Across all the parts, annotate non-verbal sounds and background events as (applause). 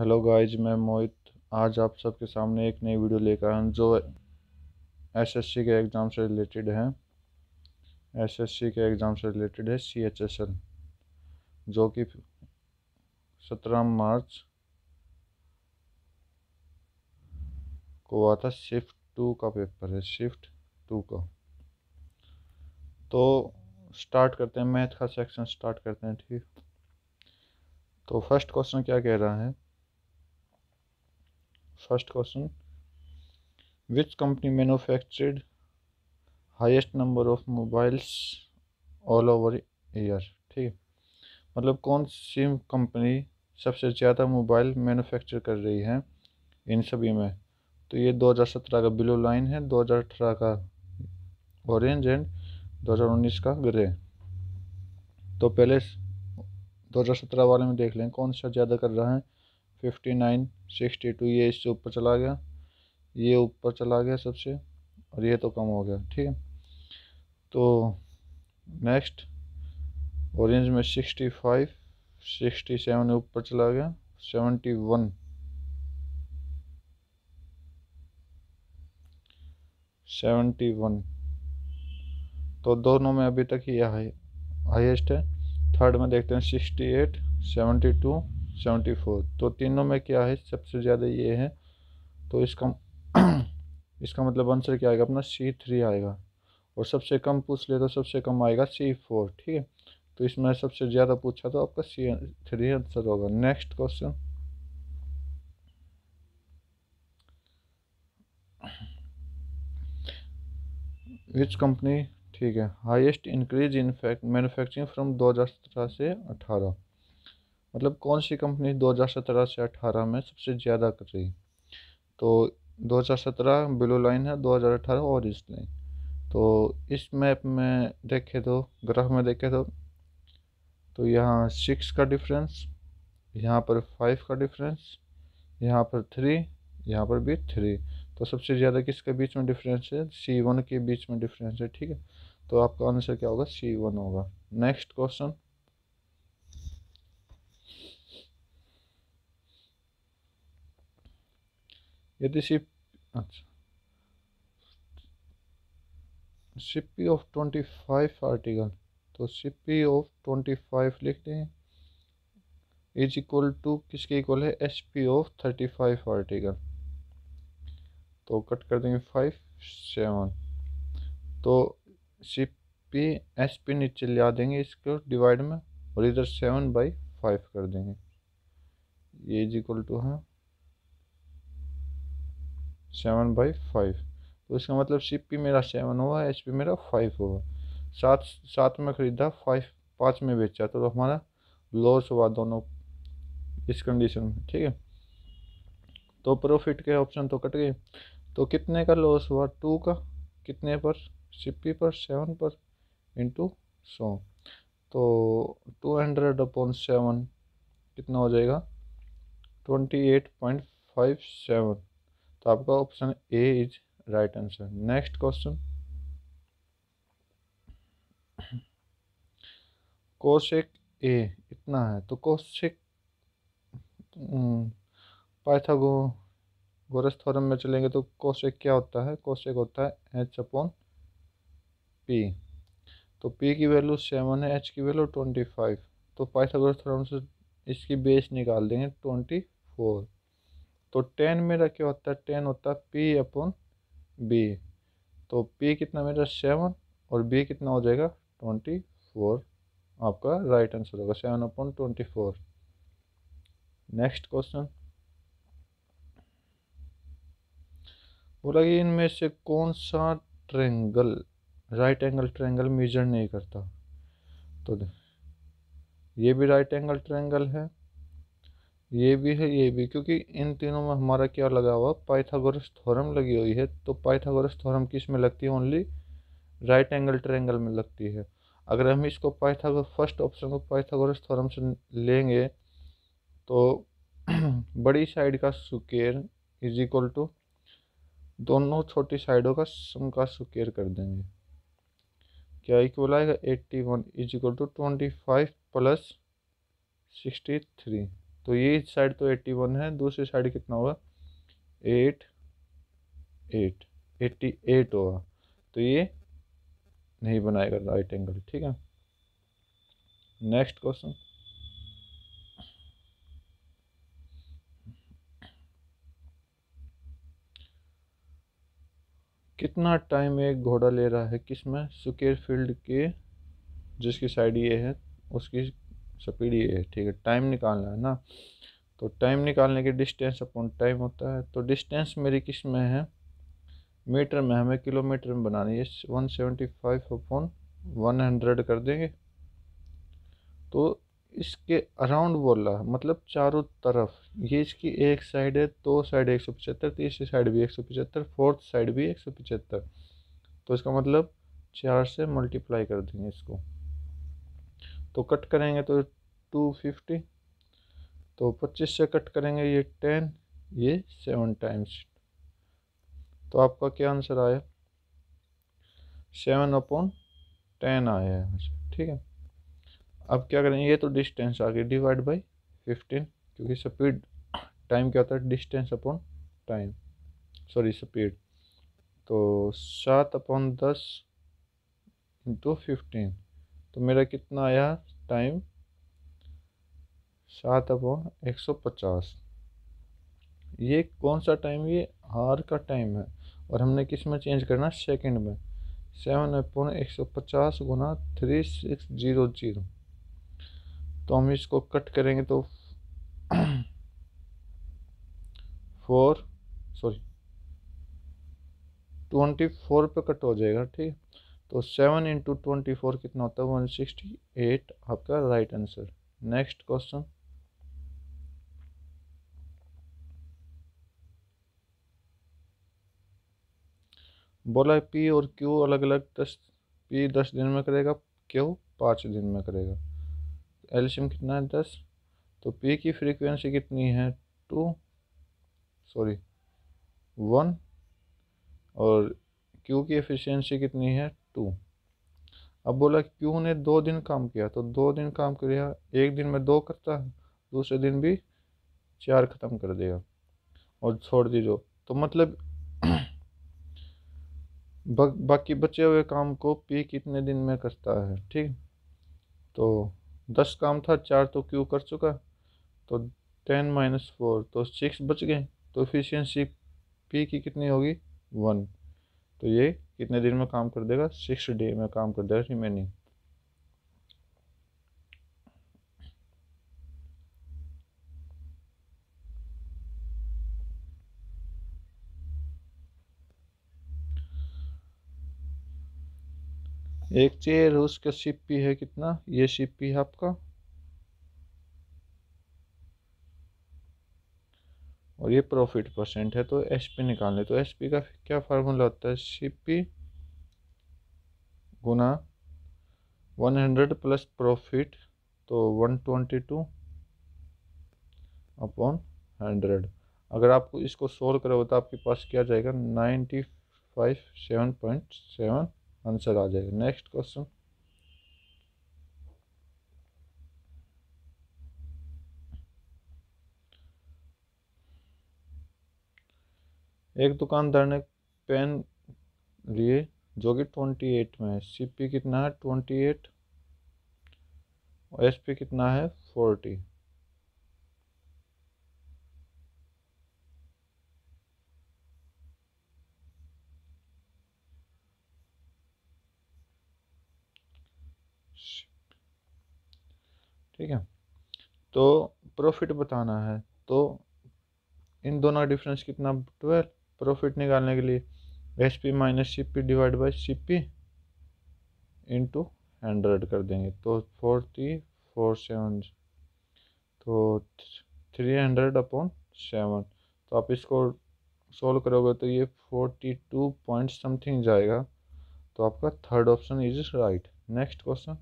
hello guys मैं मोहित आज आप सबके सामने एक नई वीडियो लेकर आया हूँ जो एसएससी के एग्ज़ाम से रिलेटेड है एसएससी के एग्ज़ाम से रिलेटेड है सी एच एस एल जो कि सत्रह मार्च को हुआ था शिफ्ट टू का पेपर है शिफ्ट टू का तो स्टार्ट करते हैं मैथ का सेक्शन स्टार्ट करते हैं ठीक तो फर्स्ट क्वेश्चन क्या कह रहा है first question which company manufactured highest number of mobiles all over year ठीक है मतलब कौन सी कंपनी सबसे ज़्यादा मोबाइल मैनुफैक्चर कर रही है इन सभी में तो ये 2017 का ब्लू लाइन है 2018 का ऑरेंज एंड 2019 का ग्रे तो पहले 2017 वाले में देख लें कौन सा ज़्यादा कर रहा है फिफ्टी नाइन सिक्सटी टू ये इससे ऊपर चला गया ये ऊपर चला गया सबसे और ये तो कम हो गया ठीक है तो नेक्स्ट ऑरेंज में सिक्सटी फाइव सिक्सटी सेवन ऊपर चला गया सेवेंटी वन सेवेंटी वन तो दोनों में अभी तक ये हाई हाईएस्ट है थर्ड में देखते हैं sixty eight seventy two seventy four तो तीनों में क्या है सबसे ज़्यादा ये है तो इसका (clears throat) इसका मतलब आंसर क्या आएगा अपना सी थ्री आएगा और सबसे कम पूछ ले तो सबसे कम आएगा सी फोर ठीक है तो इसमें सबसे ज़्यादा पूछा तो आपका सी थ्री आंसर होगा नेक्स्ट क्वेश्चन विच कंपनी ठीक है highest increase in fact manufacturing from दो हजार सत्रह से अठारह मतलब कौन सी कंपनी 2017 से 18 में सबसे ज़्यादा कर रही तो 2017 ब्लू लाइन है 2018 इस लाइन तो इस मैप में देखे तो ग्राफ में देखे तो तो यहाँ सिक्स का डिफरेंस यहाँ पर फाइव का डिफरेंस यहाँ पर थ्री यहाँ पर भी थ्री तो सबसे ज़्यादा किसके बीच में डिफरेंस है सी वन के बीच में डिफरेंस है ठीक है तो आपका आंसर क्या होगा सी वन होगा नेक्स्ट क्वेश्चन यदि शिप अच्छा C P of twenty five article तो शिपी ऑफ ट्वेंटी फाइव लिख दें इज इक्वल टू किसके इक्वल है S P of thirty five article तो कट कर देंगे फाइव सेवन तो सी पी एस पी नीचे ले देंगे इसको डिवाइड में और इधर सेवन बाई फाइव कर देंगे ये इज इक्वल टू है सेवन बाई फाइव तो इसका मतलब सी पी मेरा सेवन हुआ एच पी मेरा फाइव होगा सात सात में ख़रीदा फाइव पाँच में बेचा तो हमारा लॉस हुआ दोनों इस कंडीशन में ठीक है तो प्रॉफिट के ऑप्शन तो कट गए तो कितने का लॉस हुआ टू का कितने पर पी पर सेवन पर इंटू सौ तो टू हंड्रेड अपॉन सेवन कितना हो जाएगा twenty eight point five seven तो आपका option A is right answer next question cosec A इतना है तो कोशेक पाइथागोरस थ्योरम में चलेंगे तो कोशेक क्या होता है कोशिक होता है एच अपॉन पी तो पी की वैल्यू सेवन है एच की वैल्यू ट्वेंटी फाइव तो पाइथागोरस थ्योरम से इसकी बेस निकाल देंगे ट्वेंटी फोर तो टेन मेरा क्या होता है टेन होता है पी अपन बी तो पी कितना मेरा सेवन और बी कितना हो जाएगा ट्वेंटी फोर आपका राइट आंसर होगा seven upon twenty four next question बोला कि इनमें से कौन सा triangle right angle triangle measure नहीं करता तो ये भी राइट एंगल ट्रेंगल है ये भी है ये भी क्योंकि इन तीनों में हमारा क्या लगा हुआ पाइथागोरस थ्योरम लगी हुई है तो पाइथागोरस थ्योरम किस में लगती है ओनली राइट एंगल ट्रायंगल में लगती है अगर हम इसको पाइथागोर फर्स्ट ऑप्शन को पाइथागोरस थ्योरम से लेंगे तो (clears throat) बड़ी साइड का सुकेर इज इक्वल टू दोनों छोटी साइडों का सम का सुकेर कर देंगे क्या इक्वल आएगा eighty one is equal to twenty five plus sixty three तो ये साइड तो एट्टी वन है दूसरी साइड कितना होगा एट एट एट्टी एट होगा तो ये नहीं बनाएगा राइट एंगल ठीक है नेक्स्ट क्वेश्चन कितना टाइम एक घोड़ा ले रहा है किसमें सुकेर फील्ड के जिसकी साइड ये है उसकी सपीडिए ठीक है टाइम निकालना है ना तो टाइम निकालने के डिस्टेंस अपॉन टाइम होता है तो डिस्टेंस मेरी किस में है मीटर में हमें किलोमीटर में बनानी है one seventy five upon one hundred कर देंगे तो इसके अराउंड बोला मतलब चारों तरफ ये इसकी एक साइड है दो साइड एक सौ पचहत्तर तीसरी साइड भी एक सौ पचहत्तर फोर्थ साइड भी एक सौ पचहत्तर तो इसका मतलब चार से मल्टीप्लाई कर देंगे इसको तो कट करेंगे तो टू फिफ्टी तो पच्चीस से कट करेंगे ये टेन ये सेवन टाइम्स तो आपका क्या आंसर आया सेवन अपॉन टेन आया है ठीक है अब क्या करेंगे ये तो डिस्टेंस आ गई डिवाइड बाई फिफ्टीन क्योंकि स्पीड टाइम क्या होता है distance upon time sorry speed तो सात अपॉन दस इंटू फिफ्टीन तो मेरा कितना आया टाइम सात अपॉन एक सौ पचास ये कौन सा टाइम ये आर का टाइम है और हमने किस में चेंज करना सेकंड में सेवन अपॉन एक सौ पचास गुना थ्री सिक्स जीरो जीरो तो हम इसको कट करेंगे तो (clears throat) फोर सॉरी ट्वेंटी फोर पे कट हो जाएगा ठीक है तो सेवन इंटू ट्वेंटी फोर कितना होता है वन सिक्सटी एट आपका राइट आंसर नेक्स्ट क्वेश्चन बोला है पी और क्यू अलग अलग दस पी दस दिन में करेगा क्यू पाँच दिन में करेगा एल्शियम कितना है दस तो पी की फ्रीक्वेंसी कितनी है टू सॉरी वन और क्यू की एफिशिएंसी कितनी है टू अब बोला क्यों ने दो दिन काम किया तो दो दिन काम कर दिया एक दिन में दो करता है दूसरे दिन भी चार ख़त्म कर देगा और छोड़ दीजिए तो मतलब (clears throat) बा, बाकी बचे हुए काम को पी कितने दिन में करता है ठीक तो दस काम था चार तो क्यू कर चुका तो टेन माइनस फोर तो सिक्स बच गए तो एफिशिएंसी पी की कितनी होगी वन तो ये कितने दिन में काम कर देगा सिक्स डे में काम कर देगा रिमेनिंग एक चेयर उसका सीपी है कितना ये सीपी है आपका और ये प्रॉफिट परसेंट है तो एच पी निकाल लें तो एच पी का क्या फार्मूला होता है सी पी गुना वन हंड्रेड प्लस प्रॉफिट तो one twenty two upon hundred अगर आपको इसको सोल्व करोगे तो आपके पास क्या जाएगा ninety five seven point seven answer आ जाएगा नेक्स्ट क्वेश्चन एक दुकानदार ने पेन लिए जो कि ट्वेंटी एट में है सी पी कितना है ट्वेंटी एट और एस पी कितना है फोर्टी ठीक है तो प्रॉफिट बताना है तो इन दोनों का डिफरेंस कितना ट्वेल्व प्रॉफिट निकालने के लिए S P minus C P divide by C P into hundred कर देंगे तो फोर्टी फोर सेवन तो थ्री हंड्रेड अपॉन सेवन तो आप इसको सोल्व करोगे तो ये फोर्टी टू पॉइंट समथिंग जाएगा तो आपका third option is right next question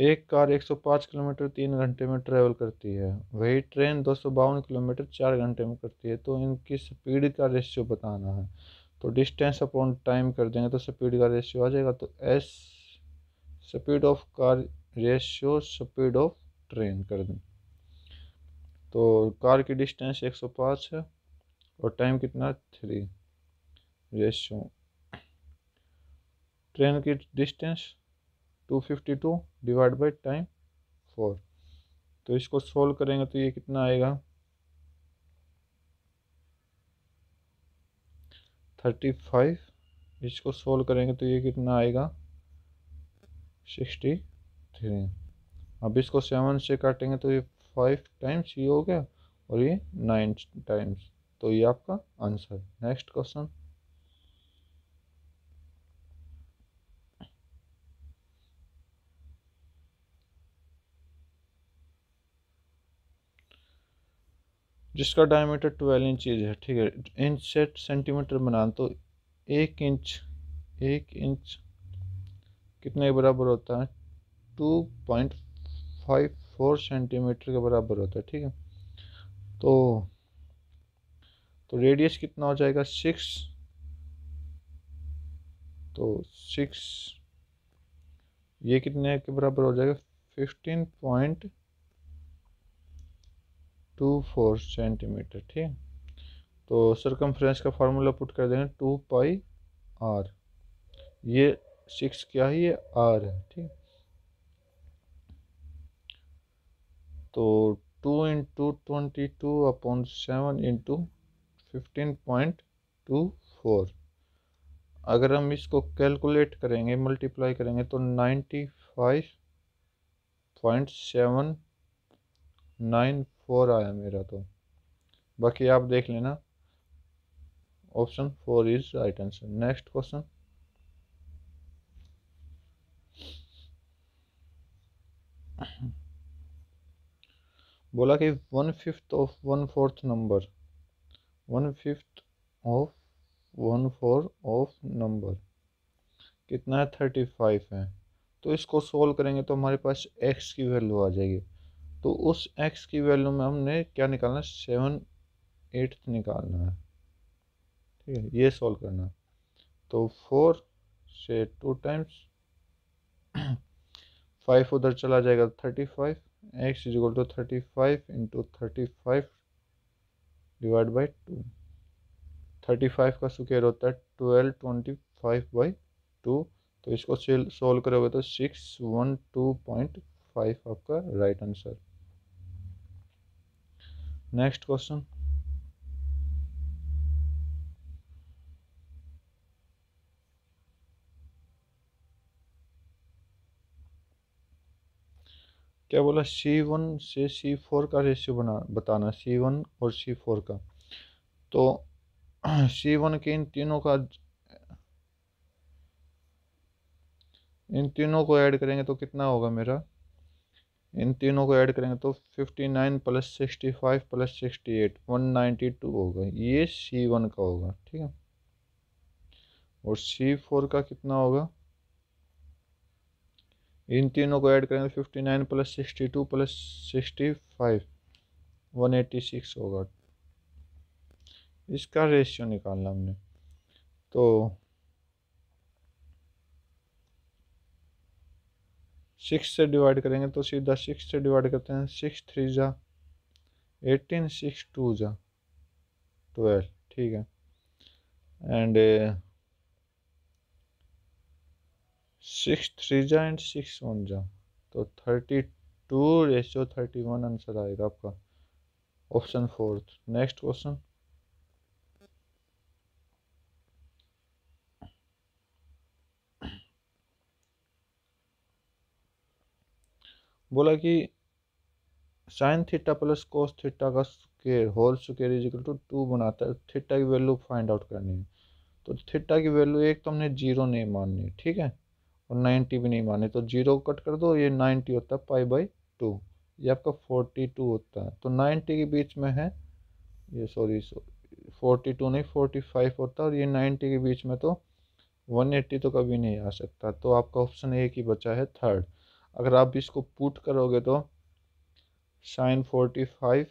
एक कार 105 किलोमीटर तीन घंटे में ट्रेवल करती है वही ट्रेन दो किलोमीटर चार घंटे में करती है तो इनकी स्पीड का रेशियो बताना है तो डिस्टेंस अपॉन टाइम कर देंगे तो स्पीड का रेशियो आ जाएगा तो as speed of car ratio speed of train कर दें तो कार की डिस्टेंस 105 है और टाइम कितना थ्री रेशियो ट्रेन की distance two fifty two divide by time four तो इसको सोल्व करेंगे तो ये कितना आएगा थर्टी फाइव इसको सोल्व करेंगे तो ये कितना आएगा सिक्सटी थ्री अब इसको सेवन से काटेंगे तो ये फाइव टाइम्स ये हो गया और ये नाइन टाइम्स तो ये आपका आंसर नेक्स्ट क्वेश्चन जिसका डायमीटर ट्वेल्व इंचज है ठीक है इंच से सेंटीमीटर बना तो एक इंच एक इंच कितने के बराबर होता है two point five four centimetre के बराबर होता है ठीक है तो तो रेडियस कितना हो जाएगा सिक्स तो सिक्स ये कितने के बराबर हो जाएगा fifteen point two four centimetre ठीक तो सरकमफ्रेंस का फार्मूला पुट कर देंगे टू पाई आर ये सिक्स क्या है ये आर है ठीक तो two into twenty two upon seven into fifteen point two four अगर हम इसको कैलकुलेट करेंगे मल्टीप्लाई करेंगे तो ninety five point seven nine four आया मेरा तो बाकी आप देख लेना option four is right answer next question बोला कि one fifth of one fourth number one fifth of one four of number कितना है थर्टी फाइव है तो इसको सोल्व करेंगे तो हमारे पास एक्स की वैल्यू आ जाएगी तो उस एक्स की वैल्यू में हमने क्या निकालना है सेवन एट्थ निकालना है ठीक है ये सॉल्व करना है तो फोर से टू टाइम्स फाइव उधर चला जाएगा thirty five X is equal to thirty five into thirty five divide by two thirty five का स्क्वेयर होता है twelve twenty five by two तो इसको सोल्व करोगे तो six one two point five आपका राइट आंसर नेक्स्ट क्वेश्चन क्या बोला सी वन से सी फोर का रेशियो बना बताना सी वन और सी फोर का तो सी (clears throat) वन के इन तीनों का इन तीनों को ऐड करेंगे तो कितना होगा मेरा इन तीनों को ऐड करेंगे तो fifty nine plus sixty five plus sixty eight one ninety two होगा ये सी वन का होगा ठीक है और सी फोर का कितना होगा इन तीनों को ऐड करेंगे तो fifty nine plus sixty two plus sixty five one eighty six होगा इसका रेशियो निकालना हमने तो सिक्स से डिवाइड करेंगे तो सीधा सिक्स से डिवाइड करते हैं सिक्स थ्री जा एटीन सिक्स टू जा ट्वेल्व ठीक है एंड uh, सिक्स थ्री जा एंड सिक्स वन जा तो thirty two ratio thirty one answer आएगा आपका ऑप्शन फोर्थ नेक्स्ट क्वेश्चन बोला कि sine theta plus cos theta का square whole square is equal to two बनाता है थीटा की वैल्यू फाइंड आउट करनी है तो थीटा की वैल्यू एक तो हमने जीरो नहीं माननी ठीक है और नाइन्टी भी नहीं मानी तो जीरो कट कर दो ये नाइन्टी होता है पाई बाई टू ये आपका फोर्टी टू होता है तो नाइन्टी के बीच में है ये सॉरी फोर्टी टू नहीं फोर्टी फाइव होता है और ये नाइन्टी के बीच में तो वन एट्टी तो कभी नहीं आ सकता तो आपका ऑप्शन एक ही बचा है थर्ड अगर आप इसको पुट करोगे तो sine forty five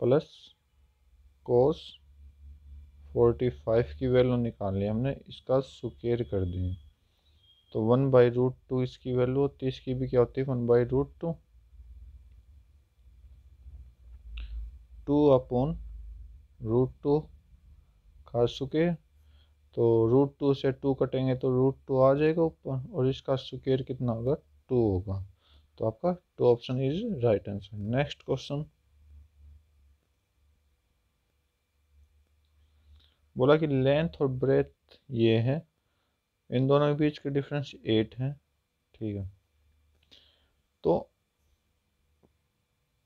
plus cos forty five की वैल्यू निकाल ली हमने इसका सुकेर कर दिए तो वन बाई रूट टू इसकी वैल्यू होती है इसकी भी क्या होती है one by root two two upon root two का सुकेर तो रूट टू से टू कटेंगे तो रूट टू आ जाएगा ऊपर और इसका स्क्वेयर कितना होगा टू होगा तो आपका two option is right answer next question बोला कि लेंथ और ब्रेथ ये है इन दोनों के बीच के डिफरेंस एट है ठीक है तो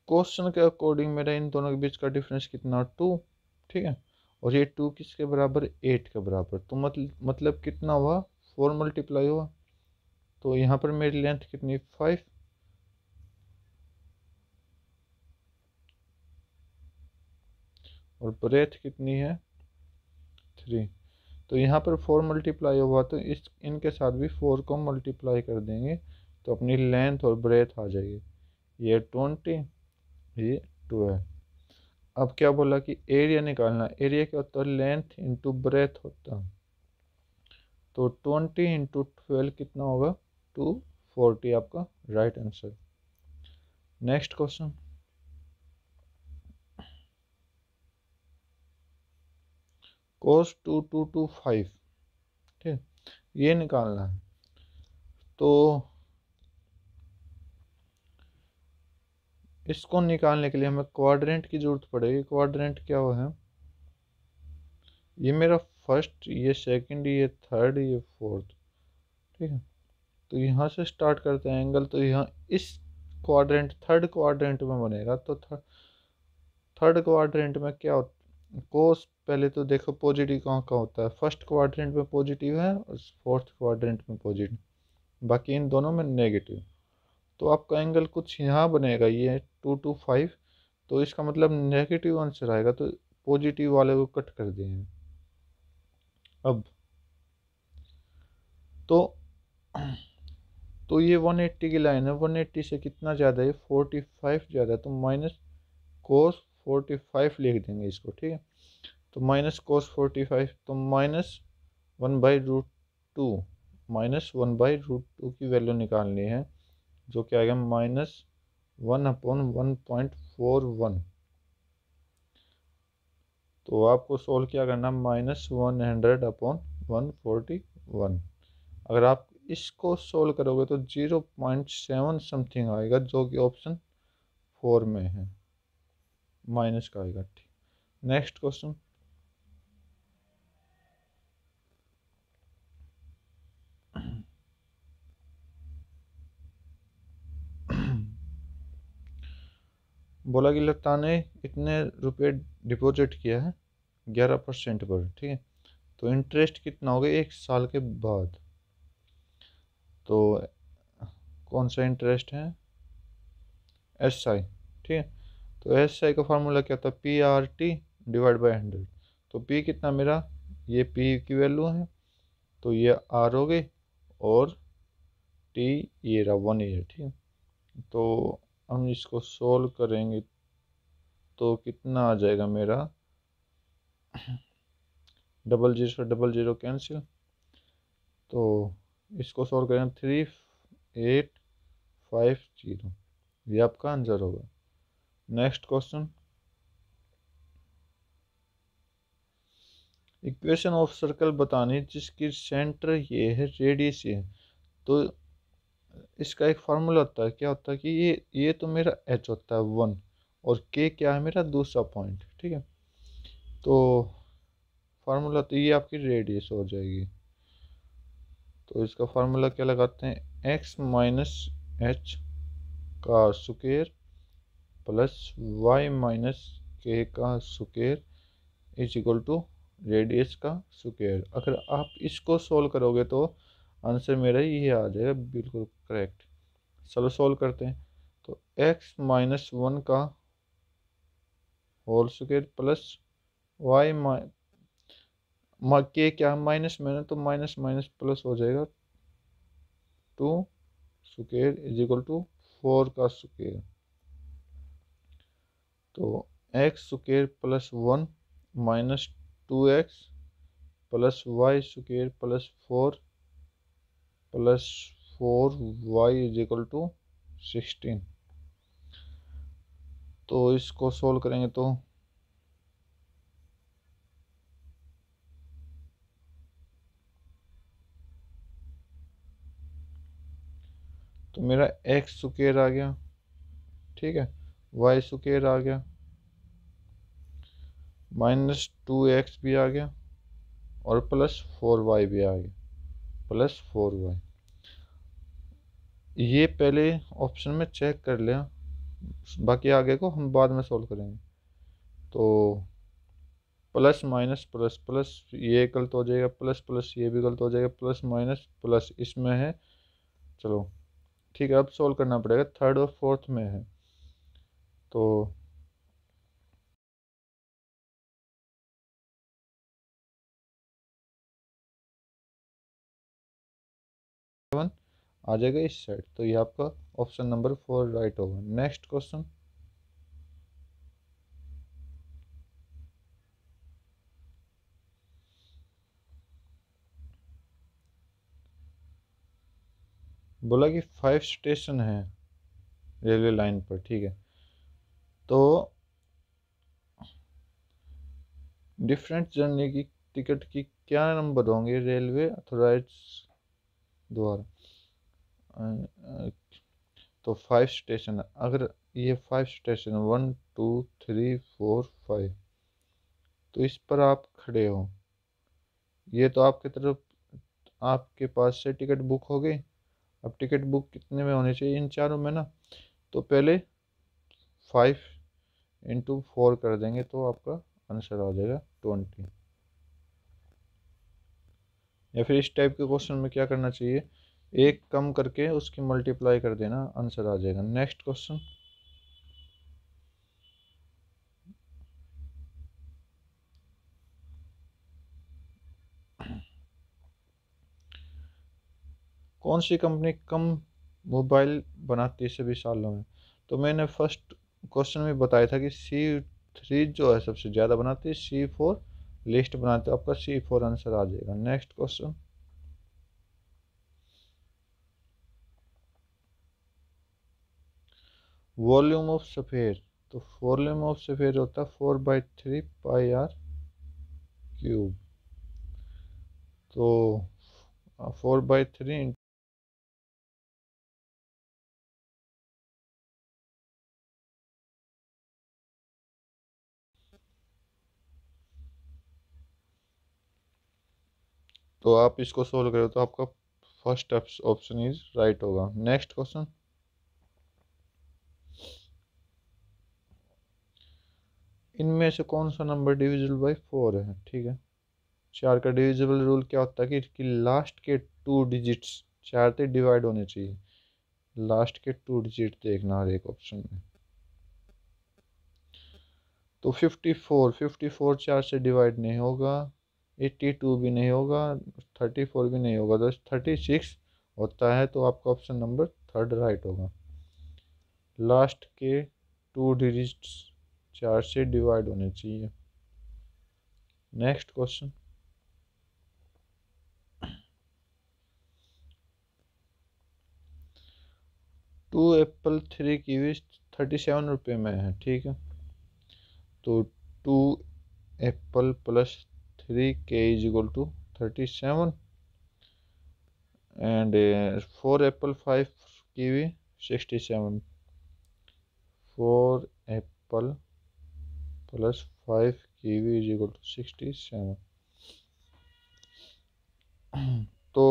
क्वेश्चन के अकॉर्डिंग मेरा इन दोनों के बीच का डिफरेंस कितना टू ठीक है और ये टू किसके बराबर एट के बराबर तो मतलब मतलब कितना हुआ फोर मल्टीप्लाई हुआ तो यहाँ पर मेरी लेंथ कितनी फाइव और ब्रेथ कितनी है थ्री तो यहाँ पर फोर मल्टीप्लाई हुआ तो इस इनके साथ भी फोर को मल्टीप्लाई कर देंगे तो अपनी लेंथ और ब्रेथ आ जाएगी ये ट्वेंटी ये ट्वेल्व अब क्या बोला कि एरिया निकालना एरिया क्या होता है लेंथ इंटू ब्रेथ होता है तो ट्वेंटी इंटू ट्वेल्व कितना होगा टू फोर्टी आपका right answer next question cos two two two five ठीक ये निकालना है तो इसको निकालने के लिए हमें क्वाड्रेंट की ज़रूरत पड़ेगी क्वाड्रेंट क्या वो है ये मेरा फर्स्ट ये सेकंड ये थर्ड ये फोर्थ ठीक है तो यहाँ से स्टार्ट करते हैं एंगल तो यहाँ इस क्वाड्रेंट थर्ड क्वाड्रेंट में बनेगा तो थर्ड क्वाड्रेंट में क्या होता कोस पहले तो देखो पॉजिटिव कहाँ कहाँ होता है फर्स्ट क्वाड्रेंट में पॉजिटिव है और फोर्थ क्वाड्रेंट में पॉजिटिव बाकी इन दोनों में नेगेटिव तो आपका एंगल कुछ यहाँ बनेगा ये टू टू फाइव तो इसका मतलब नेगेटिव आंसर आएगा तो पॉजिटिव वाले को कट कर दिए अब तो तो ये वन एट्टी की लाइन है वन एट्टी से कितना ज़्यादा है फोर्टी फाइव ज़्यादा तो माइनस कोस फोर्टी फाइव लिख देंगे इसको ठीक है तो माइनस कोस फोर्टी फाइव तो minus one by root two minus one by root two की वैल्यू निकालनी है जो कि आ गया minus one upon one point four one तो आपको सोल्व क्या करना minus one hundred upon one forty one अगर आप इसको सोल्व करोगे तो ज़ीरो पॉइंट सेवन समथिंग आएगा जो कि ऑप्शन फोर में है माइनस का आएगा ठीक नेक्स्ट क्वेश्चन बोला कि लता ने इतने रुपए डिपॉजिट किया है ग्यारह परसेंट पर ठीक है तो इंटरेस्ट कितना हो गया एक साल के बाद तो कौन सा इंटरेस्ट है एस आई ठीक है तो एस आई का फार्मूला क्या था P R T divide by hundred तो पी कितना मेरा ये पी की वैल्यू है तो ये आर हो गई और टी ये रहा वन ईयर ठीक है तो हम इसको सोल्व करेंगे तो कितना आ जाएगा मेरा double zero double zero cancel तो इसको सोल्व करें थ्री एट फाइव जीरो ये आपका आंसर होगा next question equation of circle बतानी जिसकी सेंटर ये है रेडियस ये है तो इसका एक फार्मूला होता है क्या होता है कि ये ये तो मेरा एच होता है वन और के क्या है मेरा दूसरा पॉइंट ठीक है तो फार्मूला तो ये आपकी रेडियस हो जाएगी तो इसका फार्मूला क्या लगाते हैं एक्स माइनस एच का सुकेर प्लस वाई माइनस के का सुकेर इज इक्वल टू रेडियस का सुकेर अगर आप इसको सोल्व करोगे तो आंसर मेरा ये आ जाएगा बिल्कुल करेक्ट चलो सॉल्व करते हैं तो x माइनस वन का होल स्क्र प्लस वाई माइ के क्या माइनस मैंने तो माइनस माइनस प्लस हो जाएगा two square is equal to four का स्क्र तो X square plus one minus two X plus Y square plus four plus four Y is equal to sixteen तो इसको सोल्व करेंगे तो तो मेरा एक्स सुकेर आ गया ठीक है वाई सुकेर आ गया माइनस टू एक्स भी आ गया और प्लस फोर वाई भी आ गया प्लस फोर वाई ये पहले ऑप्शन में चेक कर लें बाकी आगे को हम बाद में सॉल्व करेंगे तो प्लस माइनस प्लस प्लस ये गलत हो जाएगा प्लस प्लस ये भी गलत हो जाएगा प्लस माइनस प्लस इसमें है चलो ठीक है अब सॉल्व करना पड़ेगा थर्ड और फोर्थ में है तो आ जाएगा इस साइड तो ये आपका ऑप्शन नंबर फोर राइट होगा नेक्स्ट क्वेश्चन बोला कि फाइव स्टेशन है रेलवे लाइन पर ठीक है तो डिफरेंट जर्नी की टिकट की क्या नंबर होंगे रेलवे अथोराइज द्वारा तो फाइव स्टेशन अगर ये five station one two three four five तो इस पर आप खड़े हो ये तो आपके तरफ आपके पास से टिकट बुक हो गई अब टिकट बुक कितने में होने चाहिए इन चारों में ना तो पहले फाइव इंटू फोर कर देंगे तो आपका आंसर आ जाएगा ट्वेंटी या फिर इस टाइप के क्वेश्चन में क्या करना चाहिए एक कम करके उसकी मल्टीप्लाई कर देना आंसर आ जाएगा नेक्स्ट क्वेश्चन कौन सी कंपनी कम मोबाइल बनाती है सभी सालों में तो मैंने फर्स्ट क्वेश्चन में बताया था कि सी थ्री जो है सबसे ज़्यादा बनाती है सी फोर लिस्ट बनाते आपका सी फोर आंसर आ जाएगा next question volume of sphere तो वॉल्यूम ऑफ सफ़ेर होता है four by three pi R cube तो फोर बाई थ्री तो आप इसको सोल्व करो तो आपका फर्स्ट ऑप्शन इज राइट होगा नेक्स्ट क्वेश्चन इनमें से कौन सा नंबर डिविजिबल बाई फोर है ठीक है चार का डिविजिबल रूल क्या होता है कि लास्ट के टू डिजिट्स चार से डिवाइड होने चाहिए लास्ट के टू डिजिट देखना हर एक ऑप्शन में तो फिफ्टी फोर चार से डिवाइड नहीं होगा टू भी नहीं होगा फोर भी नहीं होगा थर्टी तो सिक्स होता है तो आपका ऑप्शन नंबर थर्ड राइट होगा लास्ट के टू डिजिट्स चार से डिवाइड होने चाहिए next question two apple three kiwis thirty seven रुपये में है ठीक है तो two apple plus three K is equal to thirty seven and four apple five kiwi sixty seven four apple plus five kiwi is equal to sixty seven तो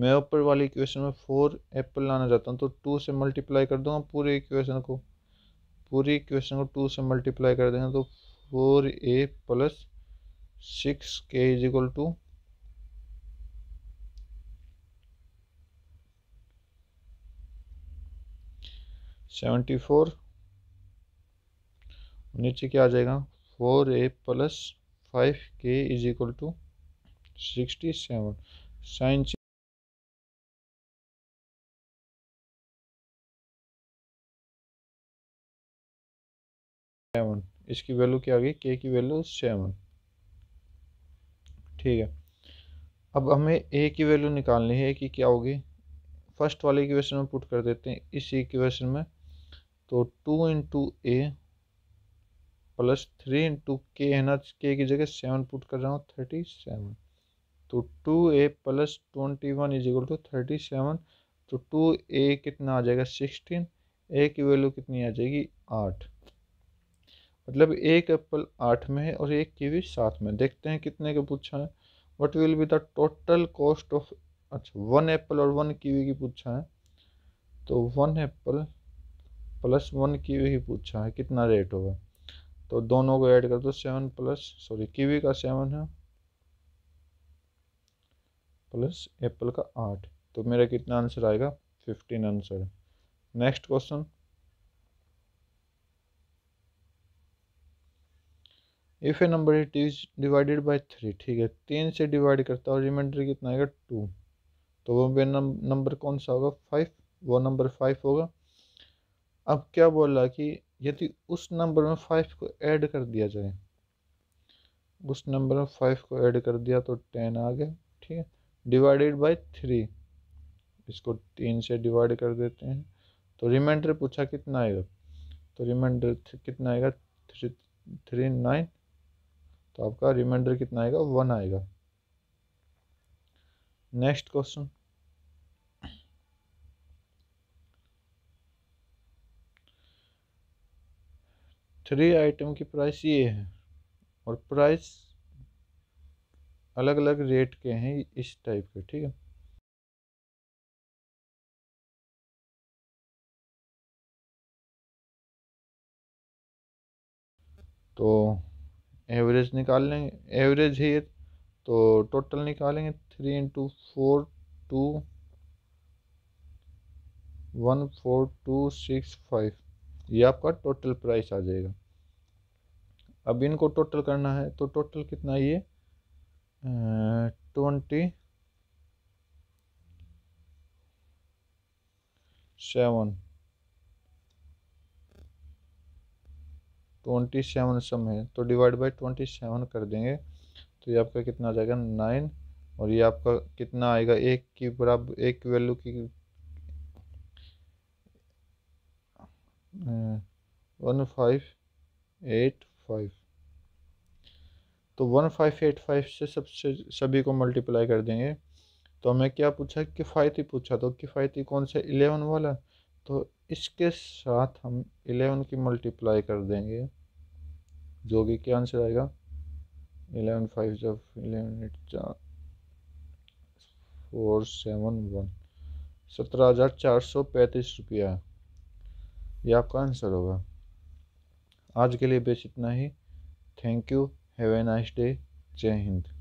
मैं ऊपर वाली इक्वेशन में फोर एप्पल लाना चाहता हूँ तो to से मल्टीप्लाई कर दूंगा पूरे इक्वेशन को पूरी इक्वेशन को टू से मल्टीप्लाई कर देंगे तो four a plus six k is equal to seventy four नीचे क्या आ जाएगा four a plus five k is equal to sixty seven sign seven इसकी वैल्यू क्या आ गई के की वैल्यू सेवन ठीक है अब हमें ए की वैल्यू निकालनी है कि क्या होगी फर्स्ट वाले इक्वेशन में पुट कर देते हैं इस इक्वेशन में तो two into A plus three into K है ना के की जगह सेवन पुट कर रहा हूँ थर्टी सेवन तो two A plus twenty one is equal to thirty seven तो टू ए कितना आ जाएगा सिक्सटीन ए की वैल्यू कितनी आ जाएगी आठ मतलब एक एप्पल आठ में है और एक कीवी सात में देखते हैं कितने का पूछा है what will be the total cost of अच्छा वन एप्पल और वन कीवी की पूछा है तो one apple plus one kiwi ही पूछा है कितना रेट होगा तो दोनों को ऐड कर दो सेवन प्लस सॉरी कीवी का सेवन है प्लस एप्पल का आठ तो मेरा कितना आंसर आएगा fifteen answer next question if a number it is divided by three ठीक है तीन से डिवाइड करता है रिमाइंडर कितना आएगा टू तो वो मेरा नंबर कौन सा होगा फाइव वो नंबर फाइव होगा अब क्या बोल रहा कि यदि उस नंबर में फाइव को ऐड कर दिया जाए उस नंबर में फाइव को ऐड कर दिया तो टेन आ गया ठीक है डिवाइडेड बाय थ्री इसको तीन से डिवाइड कर देते हैं तो रिमाइंडर पूछा कितना आएगा तो रिमाइंडर कितना आएगा थ्री थ्री नाइन तो आपका रिमाइंडर कितना आएगा वन आएगा नेक्स्ट क्वेश्चन थ्री आइटम की प्राइस ये है और प्राइस अलग अलग रेट के हैं इस टाइप के ठीक है तो एवरेज निकाल लेंगे एवरेज है तो टोटल निकालेंगे three into four two one four two six five ये आपका टोटल प्राइस आ जाएगा अब इनको टोटल करना है तो टोटल कितना ये twenty seven twenty seven sum है तो डिवाइड बाई ट्वेंटी सेवन कर देंगे तो ये आपका कितना आ जाएगा नाइन और ये आपका कितना आएगा एक की बराबर एक की वैल्यू की वन फाइव एट फाइव तो वन फाइव एट फाइव से सबसे सभी को मल्टीप्लाई कर देंगे तो हमें क्या पूछा किफ़ायती पूछा तो किफ़ायती कौन सा इलेवन वाला तो इसके साथ हम इलेवन की मल्टीप्लाई कर देंगे जो कि क्या आंसर आएगा इलेवन फाइव जब इलेवन एट चार फोर सेवन वन सत्रह हज़ार चार सौ पैंतीस रुपया ये आपका आंसर होगा आज के लिए बस इतना ही thank you have a nice day जय हिंद